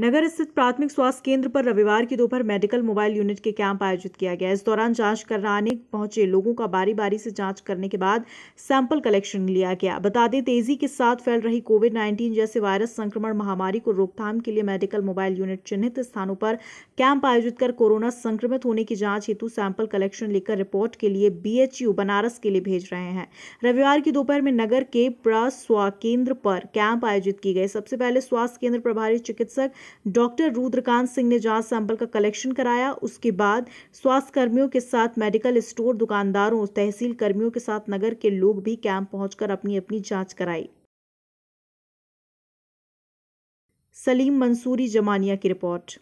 नगर स्थित प्राथमिक स्वास्थ्य केंद्र पर रविवार की दोपहर मेडिकल मोबाइल यूनिट के कैंप आयोजित किया गया इस दौरान जांच कराने पहुंचे लोगों का बारी बारी से जांच करने के बाद सैंपल कलेक्शन लिया गया बता दें तेजी के साथ फैल रही कोविड 19 जैसे वायरस संक्रमण महामारी को रोकथाम के लिए मेडिकल मोबाइल यूनिट चिन्हित स्थानों पर कैंप आयोजित कर कोरोना संक्रमित होने की जाँच हेतु सैंपल कलेक्शन लेकर रिपोर्ट के लिए बीएचयू बनारस के लिए भेज रहे हैं रविवार की दोपहर में नगर के प्रस्वा केंद्र पर कैंप आयोजित की गई सबसे पहले स्वास्थ्य केंद्र प्रभारी चिकित्सक डॉक्टर रुद्रकांत सिंह ने जांच सैंपल का कलेक्शन कराया उसके बाद स्वास्थ्य कर्मियों के साथ मेडिकल स्टोर दुकानदारों तहसील कर्मियों के साथ नगर के लोग भी कैंप पहुंचकर अपनी अपनी जांच कराई सलीम मंसूरी जमानिया की रिपोर्ट